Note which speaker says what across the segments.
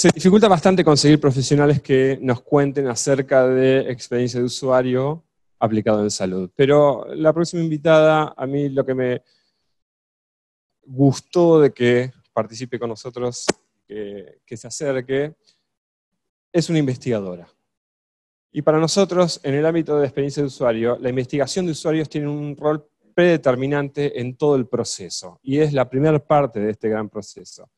Speaker 1: Se dificulta bastante conseguir profesionales que nos cuenten acerca de experiencia de usuario aplicado en salud. Pero la próxima invitada, a mí lo que me gustó de que participe con nosotros, que, que se acerque, es una investigadora. Y para nosotros, en el ámbito de experiencia de usuario, la investigación de usuarios tiene un rol predeterminante en todo el proceso, y es la primera parte de este gran proceso.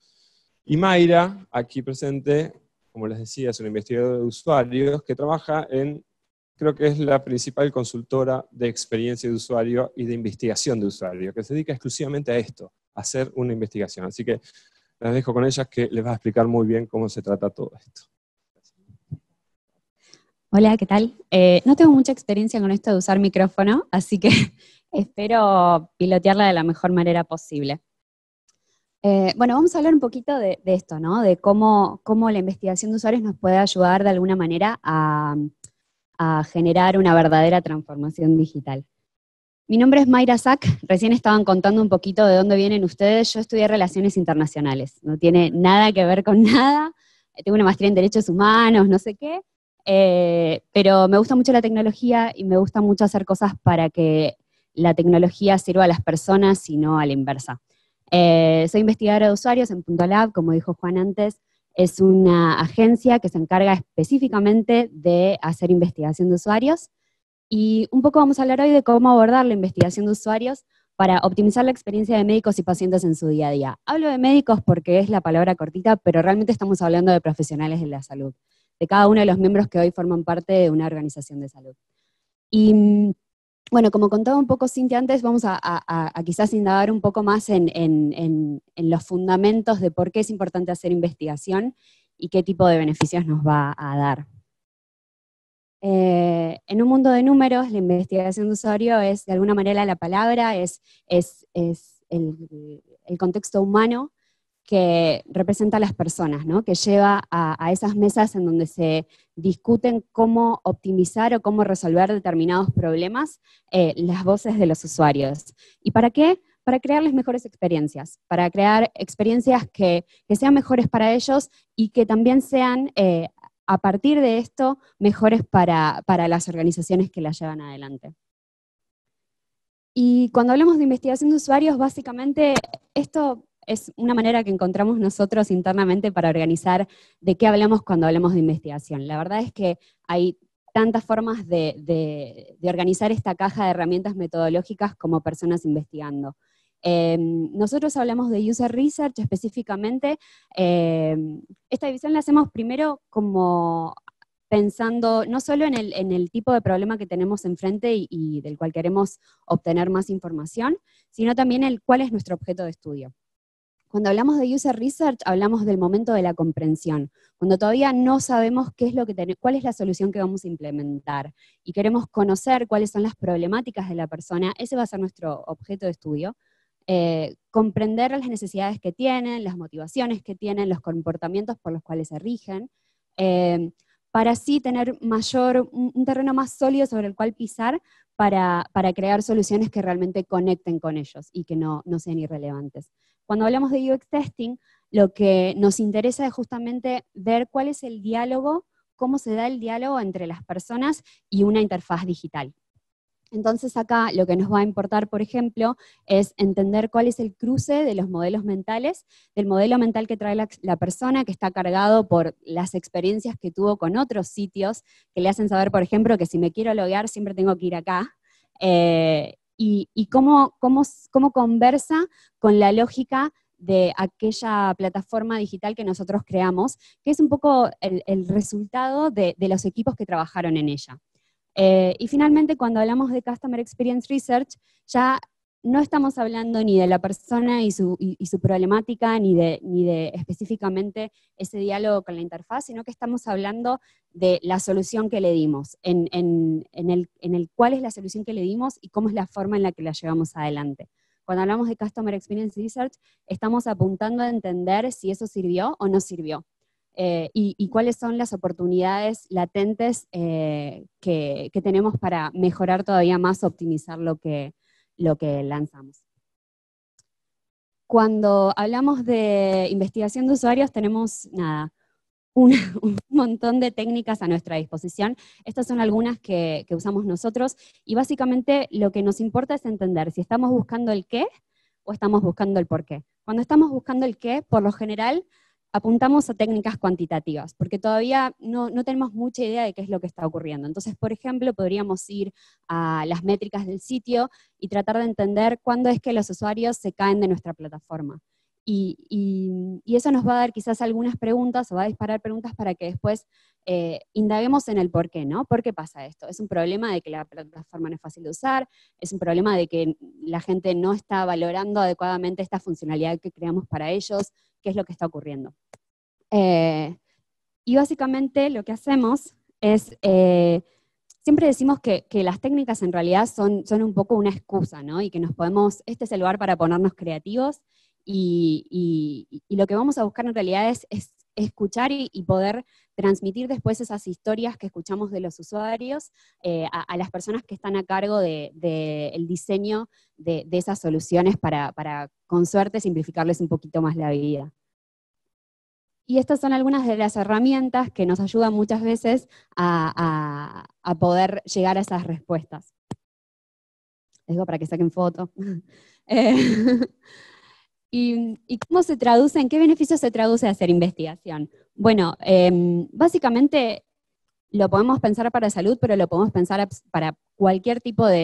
Speaker 1: Y Mayra, aquí presente, como les decía, es una investigadora de usuarios que trabaja en, creo que es la principal consultora de experiencia de usuario y de investigación de usuario, que se dedica exclusivamente a esto, a hacer una investigación. Así que las dejo con ellas que les va a explicar muy bien cómo se trata todo esto.
Speaker 2: Hola, ¿qué tal? Eh, no tengo mucha experiencia con esto de usar micrófono, así que espero pilotearla de la mejor manera posible. Eh, bueno, vamos a hablar un poquito de, esto, ¿no? De cómo, la investigación de usuarios nos puede ayudar de alguna manera a, generar una verdadera transformación digital. Mi nombre es Mayra Sack, recién estaban contando un poquito de dónde vienen ustedes, yo estudié Relaciones Internacionales, no tiene nada que ver con nada, tengo una maestría en Derechos Humanos, no sé qué, eh, pero me gusta mucho la tecnología y me gusta mucho hacer cosas para que la tecnología sirva a las personas y no a la inversa. Eh, soy investigadora de usuarios en Punto Lab, como dijo Juan antes, es una agencia que se encarga específicamente de hacer investigación de usuarios. Y un poco vamos a hablar hoy de cómo abordar la investigación de usuarios para optimizar la experiencia de médicos y pacientes en su día a día. Hablo de médicos porque es la palabra cortita, pero realmente estamos hablando de profesionales de la salud, de cada uno de los miembros que hoy forman parte de una organización de salud. Y mm, bueno, como contaba un poco Cintia antes, vamos a, quizás indagar un poco más en, los fundamentos de por qué es importante hacer investigación y qué tipo de beneficios nos va a dar. Eh, en un mundo de números, la investigación de usuario es de alguna manera la palabra, es, el contexto humano que representa a las personas, que lleva a, esas mesas en donde se discuten cómo optimizar o cómo resolver determinados problemas eh, las voces de los usuarios. ¿Y para qué? Para crearles mejores experiencias, para crear experiencias que, sean mejores para ellos y que también sean, eh, a partir de esto, mejores para, para las organizaciones que las llevan adelante. Y cuando hablamos de investigación de usuarios, básicamente esto es una manera que encontramos nosotros internamente para organizar de qué hablamos cuando hablamos de investigación. La verdad es que hay tantas formas de, organizar esta caja de herramientas metodológicas como personas investigando. Em, nosotros hablamos de user research específicamente. Em, esta división la hacemos primero como pensando no solo en el, tipo de problema que tenemos enfrente y, del cual queremos obtener más información, sino también el cuál es nuestro objeto de estudio. Cuando hablamos de user research, hablamos del momento de la comprensión, cuando todavía no sabemos qué es lo que cuál es la solución que vamos a implementar y queremos conocer cuáles son las problemáticas de la persona, ese va a ser nuestro objeto de estudio. Eh, comprender las necesidades que tienen, las motivaciones que tienen, los comportamientos por los cuales se rigen, eh, para así tener mayor, un terreno más sólido sobre el cual pisar para, para crear soluciones que realmente conecten con ellos y que no, no sean irrelevantes. Cuando hablamos de UX testing, lo que nos interesa es justamente ver cuál es el diálogo, cómo se da el diálogo entre las personas y una interfaz digital. Entonces acá lo que nos va a importar, por ejemplo, es entender cuál es el cruce de los modelos mentales, del modelo mental que trae la, persona, que está cargado por las experiencias que tuvo con otros sitios, que le hacen saber, por ejemplo, que si me quiero loguear siempre tengo que ir acá, eh, y, cómo, conversa con la lógica de aquella plataforma digital que nosotros creamos, que es un poco el, resultado de, los equipos que trabajaron en ella. Eh, y finalmente, cuando hablamos de Customer Experience Research, ya no estamos hablando ni de la persona y su, problemática, ni de, ni de específicamente ese diálogo con la interfaz, sino que estamos hablando de la solución que le dimos, en, el, cuál es la solución que le dimos y cómo es la forma en la que la llevamos adelante. Cuando hablamos de Customer Experience Research, estamos apuntando a entender si eso sirvió o no sirvió. Eh, y, cuáles son las oportunidades latentes eh, que, que, tenemos para mejorar todavía más, optimizar lo que, lo que lanzamos. Cuando hablamos de investigación de usuarios, tenemos un, montón de técnicas a nuestra disposición. Estas son algunas que usamos nosotros y básicamente lo que nos importa es entender si estamos buscando el qué o estamos buscando el por qué. Cuando estamos buscando el qué, por lo general, apuntamos a técnicas cuantitativas, porque todavía no, tenemos mucha idea de qué es lo que está ocurriendo. Entonces, por ejemplo, podríamos ir a las métricas del sitio y tratar de entender cuándo es que los usuarios se caen de nuestra plataforma. Y, eso nos va a dar quizás algunas preguntas o va a disparar preguntas para que después eh, indaguemos en el por qué, ¿no? ¿Por qué pasa esto? ¿Es un problema de que la plataforma no es fácil de usar? ¿Es un problema de que la gente no está valorando adecuadamente esta funcionalidad que creamos para ellos? qué es lo que está ocurriendo. Eh, y básicamente lo que hacemos es, eh, siempre decimos que, las técnicas en realidad son, son un poco una excusa, ¿no? Y que nos podemos, este es el lugar para ponernos creativos y, lo que vamos a buscar en realidad es escuchar y, poder transmitir después esas historias que escuchamos de los usuarios eh, a, las personas que están a cargo del diseño de, esas soluciones para, con suerte, simplificarles un poquito más la vida. Y estas son algunas de las herramientas que nos ayudan muchas veces a, poder llegar a esas respuestas. Les digo para que saquen foto. Eh, ¿Y, cómo se traduce, en qué beneficio se traduce hacer investigación? Bueno, em, básicamente lo podemos pensar para salud, pero lo podemos pensar para cualquier tipo de,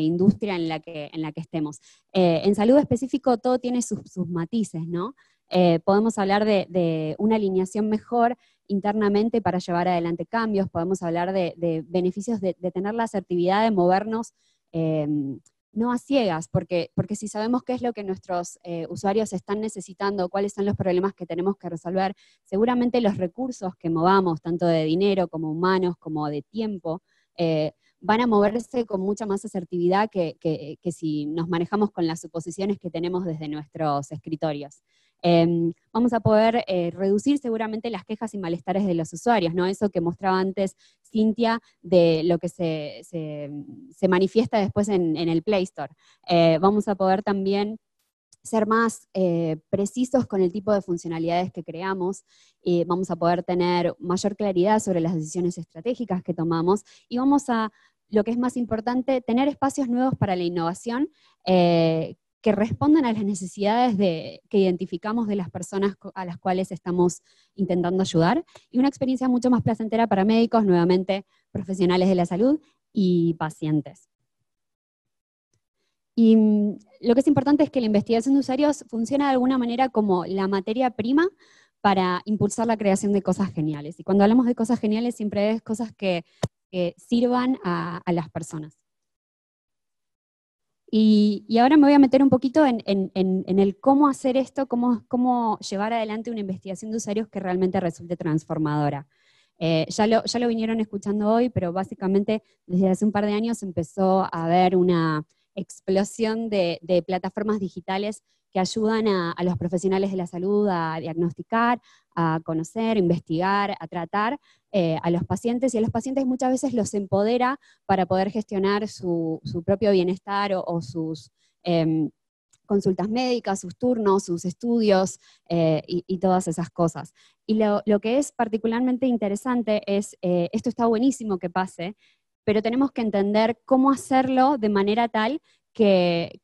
Speaker 2: industria en la que, estemos. Eh, en salud específico todo tiene sus, matices, ¿no? Eh, podemos hablar de, de, una alineación mejor internamente para llevar adelante cambios, podemos hablar de, beneficios de, tener la asertividad de movernos em, no a ciegas, porque, si sabemos qué es lo que nuestros eh, usuarios están necesitando, cuáles son los problemas que tenemos que resolver, seguramente los recursos que movamos, tanto de dinero como humanos, como de tiempo, eh, van a moverse con mucha más asertividad que, que si nos manejamos con las suposiciones que tenemos desde nuestros escritorios. Em, vamos a poder eh, reducir seguramente las quejas y malestares de los usuarios, ¿no? Eso que mostraba antes Cintia de lo que se, manifiesta después en, el Play Store. Eh, vamos a poder también ser más eh, precisos con el tipo de funcionalidades que creamos, vamos a poder tener mayor claridad sobre las decisiones estratégicas que tomamos y vamos a, lo que es más importante, tener espacios nuevos para la innovación que respondan a las necesidades que identificamos de las personas a las cuales estamos intentando ayudar y una experiencia mucho más placentera para médicos, nuevamente profesionales de la salud y pacientes. Y mm, lo que es importante es que la investigación de usuarios funciona de alguna manera como la materia prima para impulsar la creación de cosas geniales. Y cuando hablamos de cosas geniales siempre es cosas que, sirvan a las personas. Y, ahora me voy a meter un poquito en, el cómo hacer esto, cómo, llevar adelante una investigación de usuarios que realmente resulte transformadora. Eh, ya, lo, vinieron escuchando hoy, pero básicamente desde hace un par de años empezó a haber una explosión de plataformas digitales que ayudan a, los profesionales de la salud a diagnosticar, a conocer, investigar, a tratar eh, a los pacientes y a los pacientes muchas veces los empodera para poder gestionar su, propio bienestar o, sus... Em, consultas médicas, sus turnos, sus estudios eh, y, todas esas cosas. Y lo, que es particularmente interesante es, eh, esto está buenísimo que pase, pero tenemos que entender cómo hacerlo de manera tal que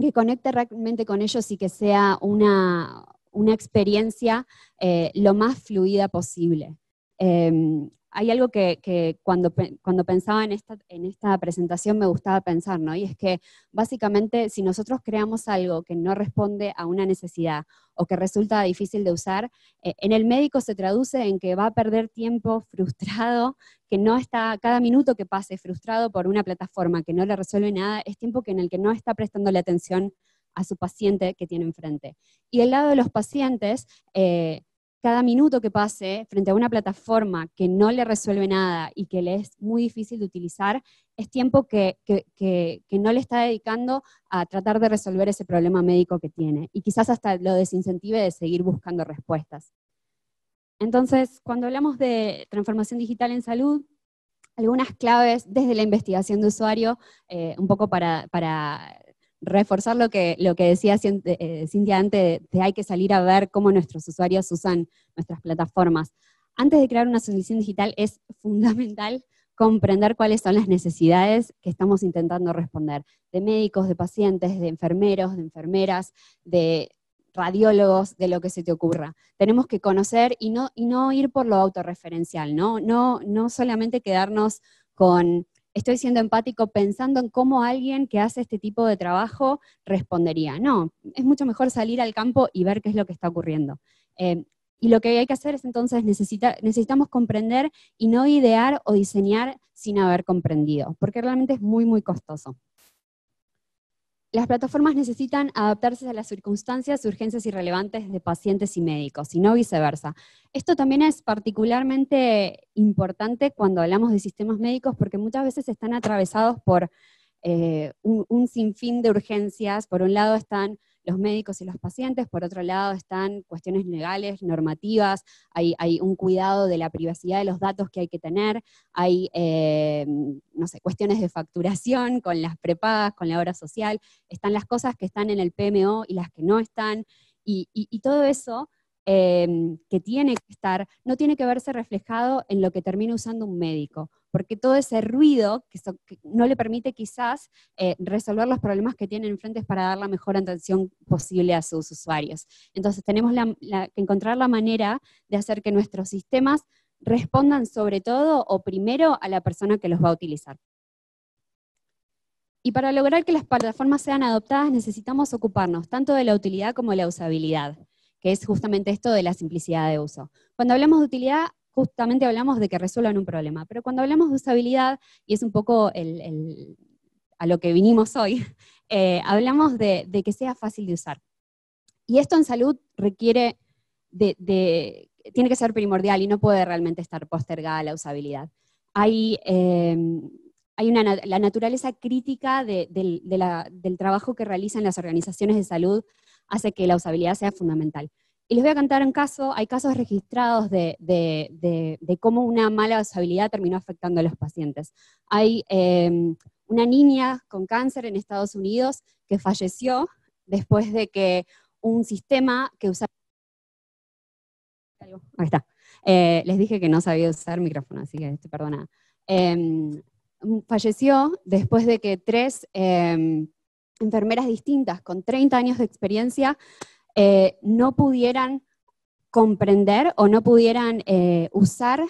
Speaker 2: que conecte realmente con ellos y que sea una, experiencia eh, lo más fluida posible. Em, hay algo que, cuando, cuando, pensaba en esta, en esta presentación me gustaba pensar, ¿no? Y es que básicamente si nosotros creamos algo que no responde a una necesidad o que resulta difícil de usar, eh, en el médico se traduce en que va a perder tiempo frustrado, que no está, cada minuto que pase frustrado por una plataforma que no le resuelve nada, es tiempo que en el que no está prestando la atención a su paciente que tiene enfrente. Y el lado de los pacientes, eh, cada minuto que pase frente a una plataforma que no le resuelve nada y que le es muy difícil de utilizar, es tiempo que, no le está dedicando a tratar de resolver ese problema médico que tiene y quizás hasta lo desincentive de seguir buscando respuestas. Entonces, cuando hablamos de transformación digital en salud, algunas claves desde la investigación de usuario, eh, un poco para reforzar lo que, lo que decía eh, eh, Cintia antes, de hay que salir a ver cómo nuestros usuarios usan nuestras plataformas. Antes de crear una solución digital es fundamental comprender cuáles son las necesidades que estamos intentando responder, de médicos, de pacientes, de enfermeros, de enfermeras, de radiólogos, de lo que se te ocurra. Tenemos que conocer y no, y no ir por lo autorreferencial, ¿no? No, no solamente quedarnos con estoy siendo empático pensando en cómo alguien que hace este tipo de trabajo respondería. No, es mucho mejor salir al campo y ver qué es lo que está ocurriendo. Eh, y lo que hay que hacer es entonces necesitamos comprender y no idear o diseñar sin haber comprendido, porque realmente es muy, muy costoso las plataformas necesitan adaptarse a las circunstancias, urgencias y relevantes de pacientes y médicos, y no viceversa. Esto también es particularmente importante cuando hablamos de sistemas médicos porque muchas veces están atravesados por eh, un sinfín de urgencias. Por un lado están los médicos y los pacientes, por otro lado están cuestiones legales, normativas, hay, un cuidado de la privacidad de los datos que hay que tener, hay, eh, no sé, cuestiones de facturación con las prepagas, con la obra social, están las cosas que están en el PMO y las que no están, y todo eso Em, que tiene que estar, no tiene que verse reflejado en lo que termina usando un médico, porque todo ese ruido que, no le permite quizás eh, resolver los problemas que tiene enfrente para dar la mejor atención posible a sus usuarios. Entonces tenemos que encontrar la manera de hacer que nuestros sistemas respondan sobre todo o primero a la persona que los va a utilizar. Y para lograr que las plataformas sean adoptadas necesitamos ocuparnos tanto de la utilidad como de la usabilidad que es justamente esto de la simplicidad de uso. Cuando hablamos de utilidad, justamente hablamos de que resuelvan un problema, pero cuando hablamos de usabilidad, y es un poco el, a lo que vinimos hoy, eh, hablamos de, que sea fácil de usar. Y esto en salud requiere de, tiene que ser primordial y no puede realmente estar postergada la usabilidad. Hay, em, hay una, la naturaleza crítica del trabajo que realizan las organizaciones de salud hace que la usabilidad sea fundamental. Y les voy a contar un caso, hay casos registrados de, cómo una mala usabilidad terminó afectando a los pacientes. Hay em, una niña con cáncer en Estados Unidos que falleció después de que un sistema que usaba... Ahí está. Eh, les dije que no sabía usar micrófono, así que estoy perdonada. Em, falleció después de que tres em, enfermeras distintas con 30 años de experiencia eh, no pudieran comprender o no pudieran eh, usar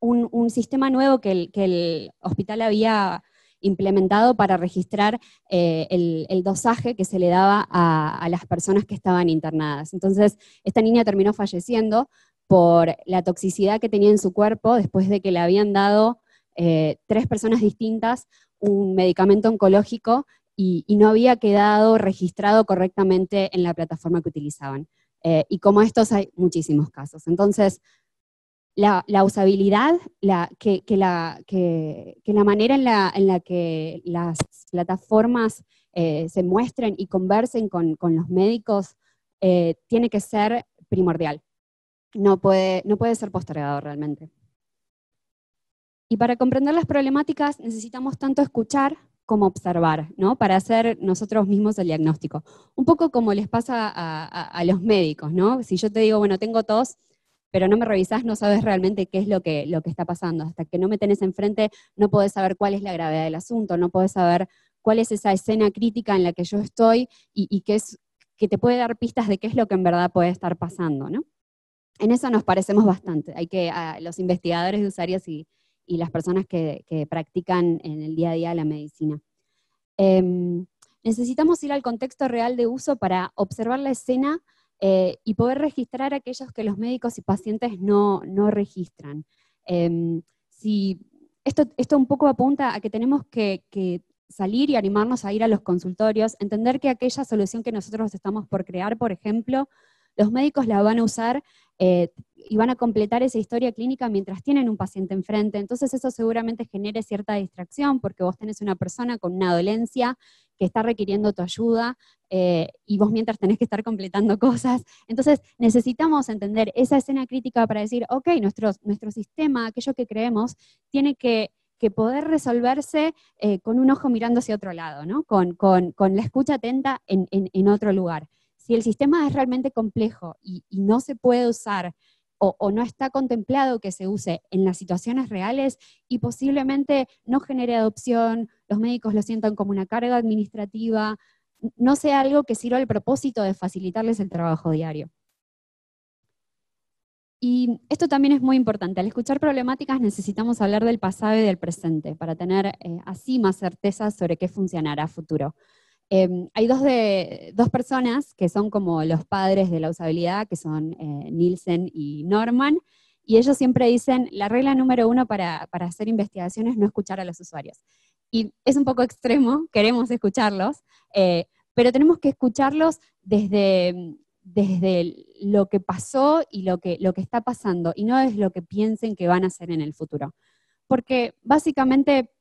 Speaker 2: un, sistema nuevo que el, hospital había implementado para registrar eh, el, dosaje que se le daba a, las personas que estaban internadas. Entonces, esta niña terminó falleciendo por la toxicidad que tenía en su cuerpo después de que le habían dado tres personas distintas un medicamento oncológico y, no había quedado registrado correctamente en la plataforma que utilizaban. Eh, y como estos hay muchísimos casos. Entonces, la, usabilidad, la, que, la, manera en la, que las plataformas eh, se muestren y conversen con, con los médicos, eh, tiene que ser primordial. No puede, no puede ser postergado realmente. Y para comprender las problemáticas necesitamos tanto escuchar cómo observar, ¿no? Para hacer nosotros mismos el diagnóstico. Un poco como les pasa a, los médicos, ¿no? Si yo te digo, bueno, tengo tos, pero no me revisás, no sabes realmente qué es lo que, lo que está pasando. Hasta que no me tenés enfrente, no podés saber cuál es la gravedad del asunto, no podés saber cuál es esa escena crítica en la que yo estoy y, qué es, que te puede dar pistas de qué es lo que en verdad puede estar pasando, ¿no? En eso nos parecemos bastante. Hay que, a los investigadores de usaria y y las personas que, practican en el día a día la medicina. Em, necesitamos ir al contexto real de uso para observar la escena eh, y poder registrar aquellos que los médicos y pacientes no, no registran. Em, si esto, esto, un poco apunta a que tenemos que salir y animarnos a ir a los consultorios, entender que aquella solución que nosotros estamos por crear, por ejemplo, los médicos la van a usar eh, y van a completar esa historia clínica mientras tienen un paciente enfrente. Entonces eso seguramente genere cierta distracción porque vos tenés una persona con una dolencia que está requiriendo tu ayuda eh, y vos mientras tenés que estar completando cosas. Entonces necesitamos entender esa escena crítica para decir, ok, nuestro, nuestro sistema, aquello que creemos, tiene que poder resolverse eh, con un ojo mirando hacia otro lado, ¿no? con, con la escucha atenta en, en otro lugar si el sistema es realmente complejo y, no se puede usar o, no está contemplado que se use en las situaciones reales y posiblemente no genere adopción, los médicos lo sientan como una carga administrativa, no sea algo que sirva al propósito de facilitarles el trabajo diario. Y esto también es muy importante. Al escuchar problemáticas necesitamos hablar del pasado y del presente para tener eh, así más certeza sobre qué funcionará a futuro. Em, hay dos, personas que son como los padres de la usabilidad, que son eh, Nielsen y Norman, y ellos siempre dicen, la regla número uno para, hacer investigaciones es no escuchar a los usuarios. Y es un poco extremo, queremos escucharlos, eh, pero tenemos que escucharlos desde, lo que pasó y lo que, lo que está pasando, y no es lo que piensen que van a hacer en el futuro. Porque básicamente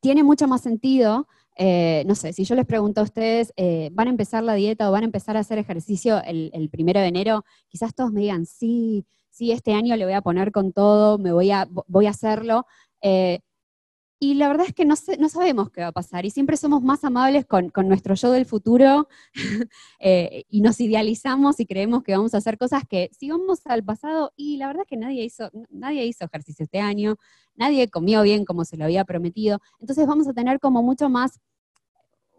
Speaker 2: tiene mucho más sentido eh, no sé, si yo les pregunto a ustedes, eh, ¿van a empezar la dieta o van a empezar a hacer ejercicio el, primero de enero? Quizás todos me digan, sí, sí, este año le voy a poner con todo, me voy a, voy a hacerlo. Eh, y la verdad es que no, sabemos qué va a pasar y siempre somos más amables con, nuestro yo del futuro y nos idealizamos y creemos que vamos a hacer cosas que si vamos al pasado y la verdad es que nadie hizo, nadie hizo ejercicio este año, nadie comió bien como se lo había prometido, entonces vamos a tener como mucho más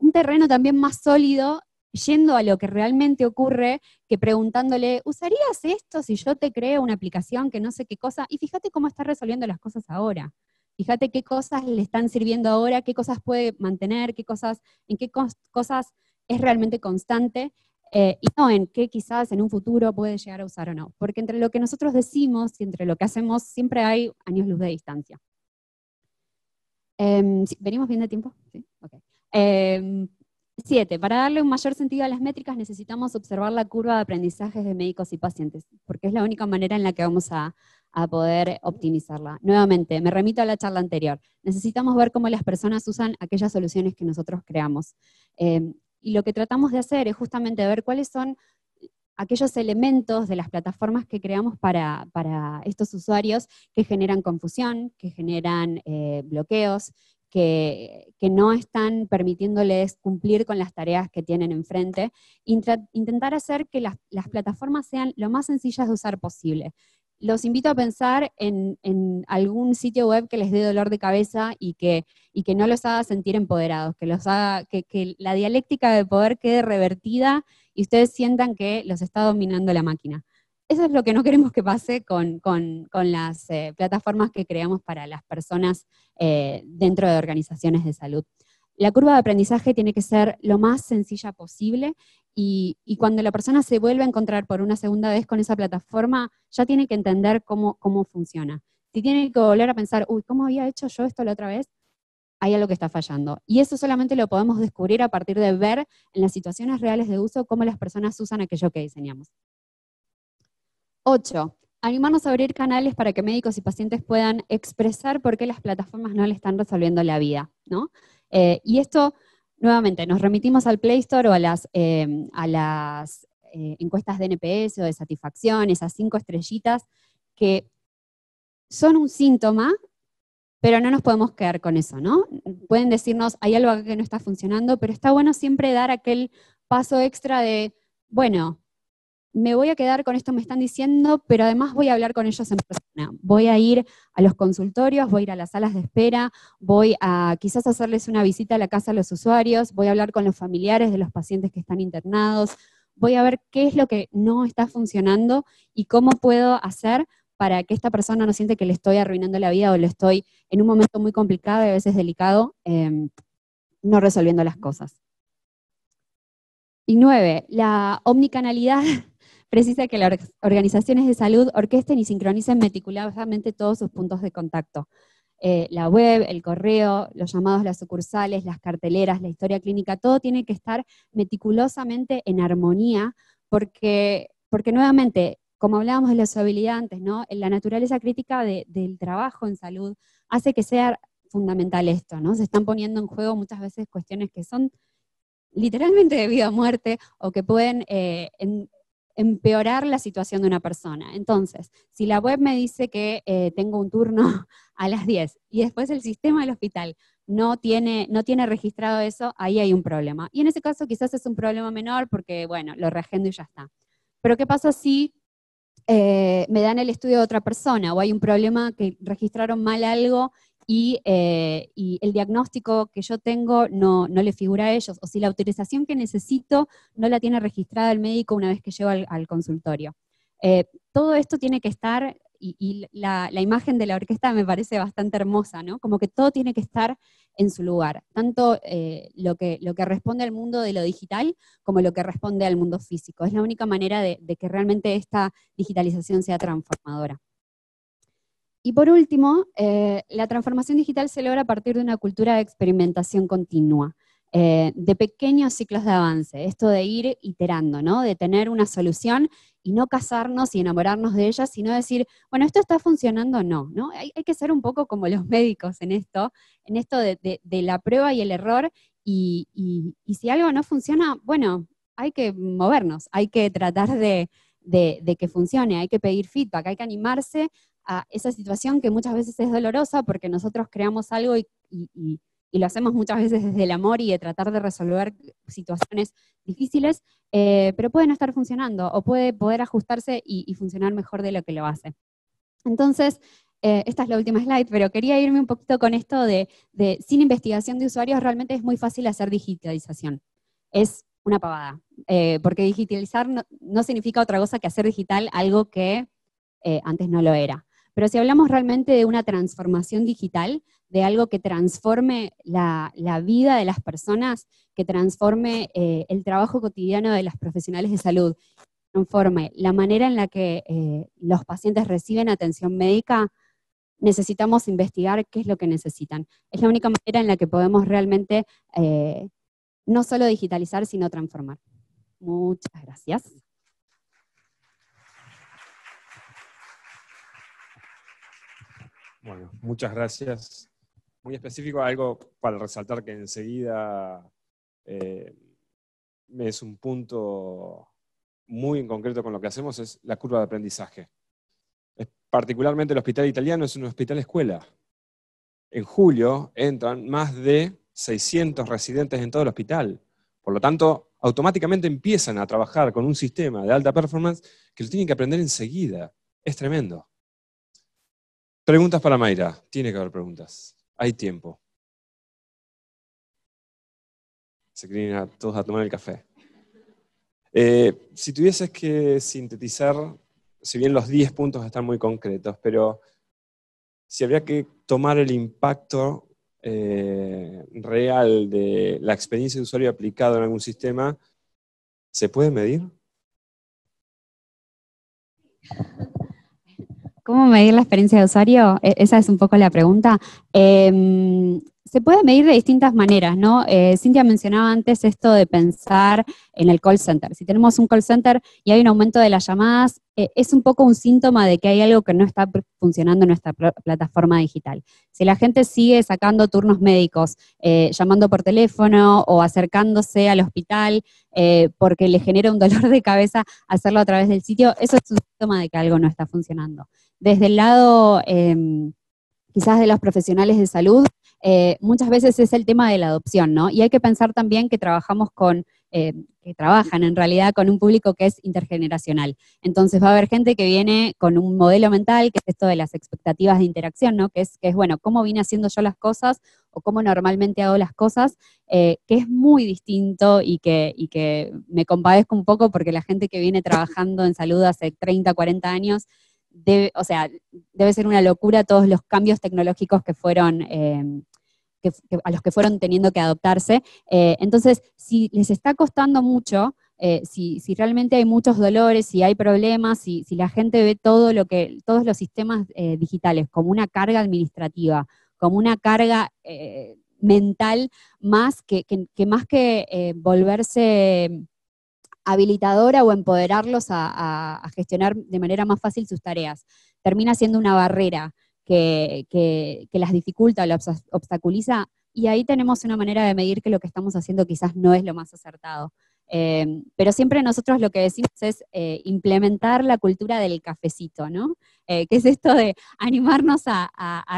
Speaker 2: un terreno también más sólido yendo a lo que realmente ocurre que preguntándole, ¿usarías esto si yo te creo una aplicación que no sé qué cosa? Y fíjate cómo está resolviendo las cosas ahora. Fíjate qué cosas le están sirviendo ahora, qué cosas puede mantener, qué cosas, en qué cosas es realmente constante eh, y no en qué quizás en un futuro puede llegar a usar o no. Porque entre lo que nosotros decimos y entre lo que hacemos siempre hay años luz de distancia. Em, ¿Venimos bien de tiempo? Sí, ok. Em, siete, para darle un mayor sentido a las métricas necesitamos observar la curva de aprendizajes de médicos y pacientes, porque es la única manera en la que vamos a, poder optimizarla. Nuevamente, me remito a la charla anterior. Necesitamos ver cómo las personas usan aquellas soluciones que nosotros creamos. Em, y lo que tratamos de hacer es justamente ver cuáles son aquellos elementos de las plataformas que creamos para, estos usuarios que generan confusión, que generan eh, bloqueos, que, no están permitiéndoles cumplir con las tareas que tienen enfrente, intentar hacer que las, plataformas sean lo más sencillas de usar posible. Los invito a pensar en, algún sitio web que les dé dolor de cabeza y que, y que no los haga sentir empoderados, que, los haga, que, que la dialéctica de poder quede revertida y ustedes sientan que los está dominando la máquina. Eso es lo que no queremos que pase con, las eh, plataformas que creamos para las personas eh, dentro de organizaciones de salud. La curva de aprendizaje tiene que ser lo más sencilla posible y, cuando la persona se vuelve a encontrar por una segunda vez con esa plataforma, ya tiene que entender cómo, cómo funciona. Si tiene que volver a pensar, uy, ¿cómo había hecho yo esto la otra vez? hay algo que está fallando. Y eso solamente lo podemos descubrir a partir de ver en las situaciones reales de uso cómo las personas usan aquello que diseñamos. Ocho, Animarnos a abrir canales para que médicos y pacientes puedan expresar por qué las plataformas no le están resolviendo la vida, ¿no? Eh, y esto, nuevamente, nos remitimos al Play Store o a las, eh, eh, encuestas de NPS o de satisfacción, esas cinco estrellitas que son un síntoma, pero no nos podemos quedar con eso, ¿no? Pueden decirnos, hay algo que no está funcionando, pero está bueno siempre dar aquel paso extra de, bueno, me voy a quedar con esto, me están diciendo, pero además voy a hablar con ellos en persona. Voy a ir a los consultorios, voy a ir a las salas de espera, voy a quizás hacerles una visita a la casa de los usuarios, voy a hablar con los familiares de los pacientes que están internados, voy a ver qué es lo que no está funcionando y cómo puedo hacer para que esta persona no siente que le estoy arruinando la vida o le estoy en un momento muy complicado y a veces delicado, em, no resolviendo las cosas. Y nueve, la omnicanalidad precisa que las organizaciones de salud orquesten y sincronicen meticulosamente todos sus puntos de contacto. Eh, la web, el correo, los llamados las sucursales, las carteleras, la historia clínica, todo tiene que estar meticulosamente en armonía porque, porque nuevamente, como hablábamos de la suavidad antes, ¿no? la naturaleza crítica del trabajo en salud hace que sea fundamental esto, ¿no? Se están poniendo en juego muchas veces cuestiones que son literalmente de vida o muerte o que pueden eh, empeorar la situación de una persona. Entonces, si la web me dice que eh, tengo un turno a las 10 y después el sistema del hospital no tiene, no tiene registrado eso, ahí hay un problema. Y en ese caso quizás es un problema menor porque, bueno, lo reagendo y ya está. Pero ¿qué pasa si eh, me dan el estudio de otra persona o hay un problema que registraron mal algo eh, y, el diagnóstico que yo tengo no, le figura a ellos, o si la autorización que necesito no la tiene registrada el médico una vez que llego al, consultorio. Eh, todo esto tiene que estar, y, la, imagen de la orquesta me parece bastante hermosa, ¿no? Como que todo tiene que estar en su lugar, tanto eh, lo, que, lo que responde al mundo de lo digital como lo que responde al mundo físico. Es la única manera de que realmente esta digitalización sea transformadora. Y por último, eh, la transformación digital se logra a partir de una cultura de experimentación continua, eh, de pequeños ciclos de avance, esto de ir iterando, de tener una solución y no casarnos y enamorarnos de ella, sino decir, bueno, esto está funcionando o no. Hay, que ser un poco como los médicos en esto, en esto de, la prueba y el error, y, si algo no funciona, bueno, hay que movernos, hay que tratar de, de, que funcione, hay que pedir feedback, hay que animarse a esa situación que muchas veces es dolorosa porque nosotros creamos algo y, lo hacemos muchas veces desde el amor y de tratar de resolver situaciones difíciles, eh, pero puede no estar funcionando o puede poder ajustarse y, funcionar mejor de lo que lo hace. Entonces, eh, esta es la última slide, pero quería irme un poquito con esto de, sin investigación de usuarios realmente es muy fácil hacer digitalización. Es una pavada, eh, porque digitalizar no, significa otra cosa que hacer digital algo que antes no lo era. Pero si hablamos realmente de una transformación digital, de algo que transforme la, vida de las personas, que transforme eh, el trabajo cotidiano de las profesionales de salud, transforme la manera en la que eh, los pacientes reciben atención médica, necesitamos investigar qué es lo que necesitan. Es la única manera en la que podemos realmente eh, no solo digitalizar, sino transformar. Muchas gracias.
Speaker 1: muchas gracias. Muy específico, algo para resaltar que enseguida eh, es un punto muy en concreto con lo que hacemos, es la curva de aprendizaje. particularmente el hospital italiano es un hospital escuela. En julio entran más de 600 residentes en todo el hospital. Por lo tanto, automáticamente empiezan a trabajar con un sistema de alta performance que lo tienen que aprender enseguida. Es tremendo. Preguntas para Mayra. Tiene que haber preguntas. Hay tiempo. Se quieren a todos a tomar el café. Eh, si tuvieses que sintetizar, si bien los 10 puntos están muy concretos, pero si habría que tomar el impacto eh, real de la experiencia de usuario aplicado en algún sistema, ¿se puede medir?
Speaker 2: ¿Cómo medir la experiencia de usuario? E-, esa es un poco la pregunta. Em, se puede medir de distintas maneras, ¿no? Eh, Cintia mencionaba antes esto de pensar en el call center. Si tenemos un call center y hay un aumento de las llamadas, eh, es un poco un síntoma de que hay algo que no está funcionando en nuestra plataforma digital. Si la gente sigue sacando turnos médicos, eh, llamando por teléfono o acercándose al hospital eh, porque le genera un dolor de cabeza hacerlo a través del sitio, eso es un síntoma de que algo no está funcionando. Desde el lado em, quizás de los profesionales de salud, eh, muchas veces es el tema de la adopción, ¿no? Y hay que pensar también que trabajamos con, eh, que trabajan en realidad con un público que es intergeneracional. Entonces va a haber gente que viene con un modelo mental, que es esto de las expectativas de interacción, ¿no? Que es, que es bueno, cómo vine haciendo yo las cosas o cómo normalmente hago las cosas, eh, que es muy distinto y que, y que me compadezco un poco porque la gente que viene trabajando en salud hace 30, 40 años debe, o sea, debe ser una locura todos los cambios tecnológicos que fueron... Eh, a los que fueron teniendo que adoptarse. Eh, entonces, si les está costando mucho, eh, si, realmente hay muchos dolores, si hay problemas, si, si la gente ve todo lo que, todos los sistemas digitales como una carga administrativa, como una carga mental, más que, que más que volverse habilitadora o empoderarlos a, gestionar de manera más fácil sus tareas. Termina siendo una barrera que, las dificulta, las obstaculiza, y ahí tenemos una manera de medir que lo que estamos haciendo quizás no es lo más acertado. Eh, pero siempre nosotros lo que decimos es eh, implementar la cultura del cafecito, ¿no? Eh, que es esto de animarnos a,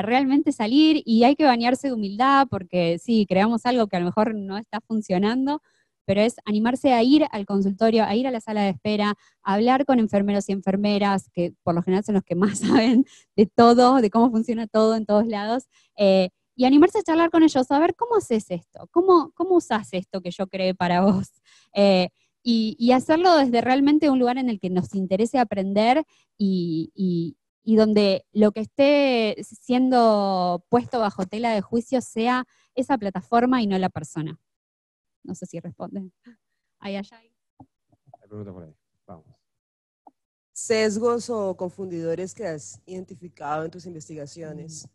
Speaker 2: realmente salir y hay que bañarse de humildad porque si creamos algo que a lo mejor no está funcionando, pero es animarse a ir al consultorio, a ir a la sala de espera, a hablar con enfermeros y enfermeras, que por lo general son los que más saben de todo, de cómo funciona todo en todos lados, eh, y animarse a charlar con ellos, a ver cómo haces esto, cómo, cómo usas esto que yo creo para vos. Eh, y, hacerlo desde realmente un lugar en el que nos interese aprender y donde lo que esté siendo puesto bajo tela de juicio sea esa plataforma y no la persona. No sé si responde. Ahí ay, Hay
Speaker 1: pregunta por ahí. Vamos.
Speaker 2: ¿Sesgos o confundidores que has
Speaker 1: identificado en tus investigaciones?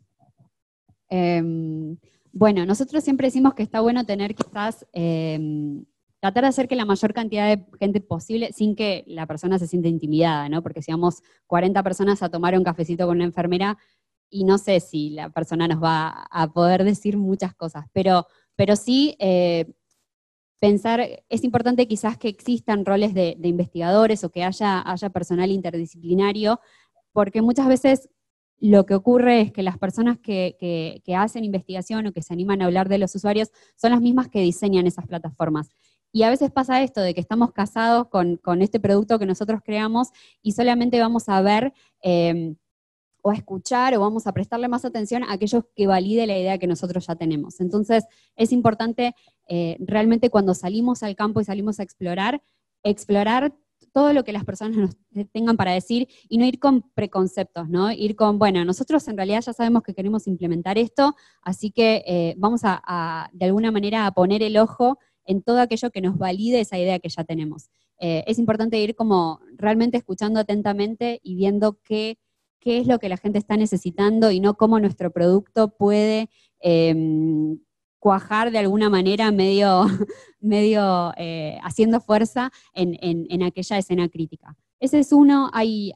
Speaker 2: Em, bueno, nosotros siempre decimos que está bueno tener quizás em, tratar de hacer que la mayor cantidad de gente posible, sin que la persona se sienta intimidada, ¿no? Porque si vamos 40 personas a tomar un cafecito con una enfermera, y no sé si la persona nos va a poder decir muchas cosas, pero, pero sí eh, pensar, es importante quizás que existan roles de, investigadores o que haya, personal interdisciplinario, porque muchas veces lo que ocurre es que las personas que, hacen investigación o que se animan a hablar de los usuarios son las mismas que diseñan esas plataformas. Y a veces pasa esto de que estamos casados con, este producto que nosotros creamos y solamente vamos a ver em, o a escuchar o vamos a prestarle más atención a aquellos que valide la idea que nosotros ya tenemos. Entonces es importante eh, realmente cuando salimos al campo y salimos a explorar, explorar todo lo que las personas nos tengan para decir y no ir con preconceptos, ¿no? Ir con, bueno, nosotros en realidad ya sabemos que queremos implementar esto, así que eh, vamos a, de alguna manera, a poner el ojo en todo aquello que nos valide esa idea que ya tenemos. Eh, es importante ir como realmente escuchando atentamente y viendo qué, qué es lo que la gente está necesitando y no cómo nuestro producto puede em, cuajar de alguna manera medio, medio eh, haciendo fuerza en, aquella escena crítica. Ese es uno, hay,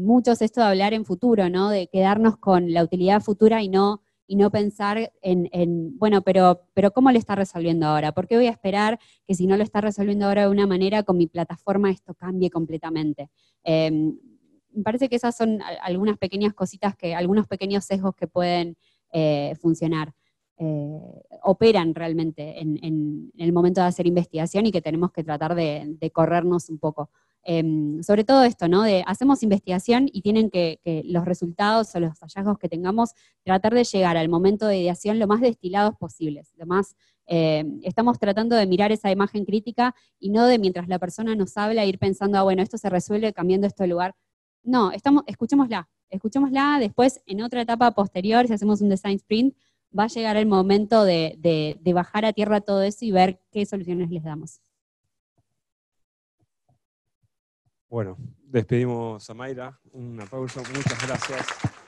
Speaker 2: muchos esto de hablar en futuro, ¿no? De quedarnos con la utilidad futura y no, y no pensar en, bueno, pero, ¿cómo lo está resolviendo ahora? ¿Por qué voy a esperar que si no lo está resolviendo ahora de una manera, con mi plataforma esto cambie completamente? Em, me parece que esas son algunas pequeñas cositas que, algunos pequeños sesgos que pueden eh, funcionar. Eh, operan realmente en, el momento de hacer investigación y que tenemos que tratar de, corrernos un poco. Em, sobre todo esto, ¿no? De hacemos investigación y tienen que, los resultados o los hallazgos que tengamos tratar de llegar al momento de ideación lo más destilados posibles. Además em, estamos tratando de mirar esa imagen crítica y no de mientras la persona nos habla ir pensando, ah, bueno, esto se resuelve cambiando esto de lugar. No, estamos, escuchémosla, escuchémosla, después en otra etapa posterior, si hacemos un design sprint, va a llegar el momento de, bajar a tierra todo eso y ver qué soluciones les damos.
Speaker 1: Bueno, despedimos a Mayra. un aplauso, Muchas gracias.